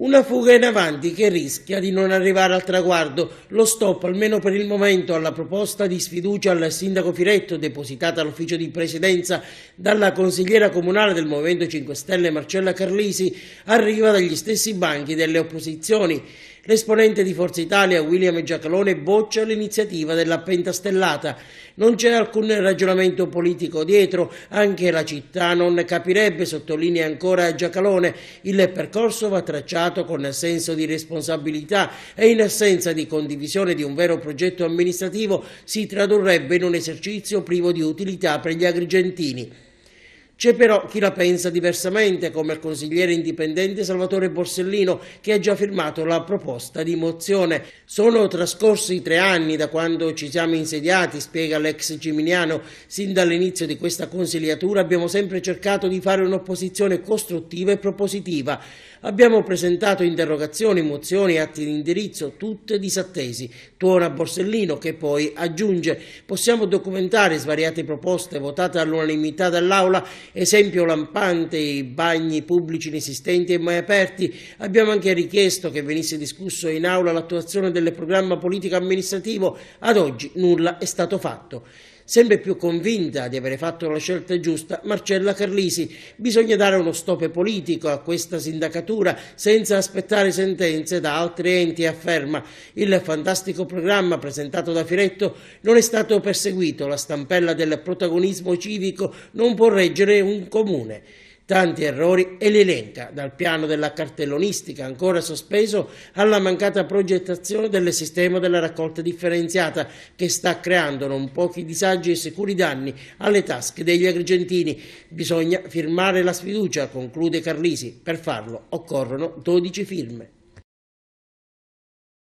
Una fuga in avanti che rischia di non arrivare al traguardo. Lo stop, almeno per il momento, alla proposta di sfiducia al sindaco Firetto, depositata all'ufficio di presidenza dalla consigliera comunale del Movimento 5 Stelle Marcella Carlisi, arriva dagli stessi banchi delle opposizioni. L'esponente di Forza Italia, William Giacalone, boccia l'iniziativa della pentastellata. Non c'è alcun ragionamento politico dietro, anche la città non capirebbe, sottolinea ancora Giacalone. Il percorso va tracciato con senso di responsabilità e in assenza di condivisione di un vero progetto amministrativo si tradurrebbe in un esercizio privo di utilità per gli agrigentini. C'è però chi la pensa diversamente, come il consigliere indipendente Salvatore Borsellino, che ha già firmato la proposta di mozione. Sono trascorsi tre anni da quando ci siamo insediati, spiega l'ex Giminiano. Sin dall'inizio di questa consigliatura abbiamo sempre cercato di fare un'opposizione costruttiva e propositiva. Abbiamo presentato interrogazioni, mozioni e atti di indirizzo, tutte disattesi. Tuona Borsellino che poi aggiunge possiamo documentare svariate proposte votate all'unanimità dall'Aula Esempio lampante i bagni pubblici inesistenti e mai aperti. Abbiamo anche richiesto che venisse discusso in aula l'attuazione del programma politico amministrativo. Ad oggi nulla è stato fatto. Sempre più convinta di avere fatto la scelta giusta, Marcella Carlisi, bisogna dare uno stop politico a questa sindacatura senza aspettare sentenze da altri enti, afferma. Il fantastico programma presentato da Firetto non è stato perseguito, la stampella del protagonismo civico non può reggere un comune tanti errori e li elenca, dal piano della cartellonistica ancora sospeso alla mancata progettazione del sistema della raccolta differenziata che sta creando non pochi disagi e sicuri danni alle tasche degli agrigentini. Bisogna firmare la sfiducia, conclude Carlisi. Per farlo occorrono 12 firme.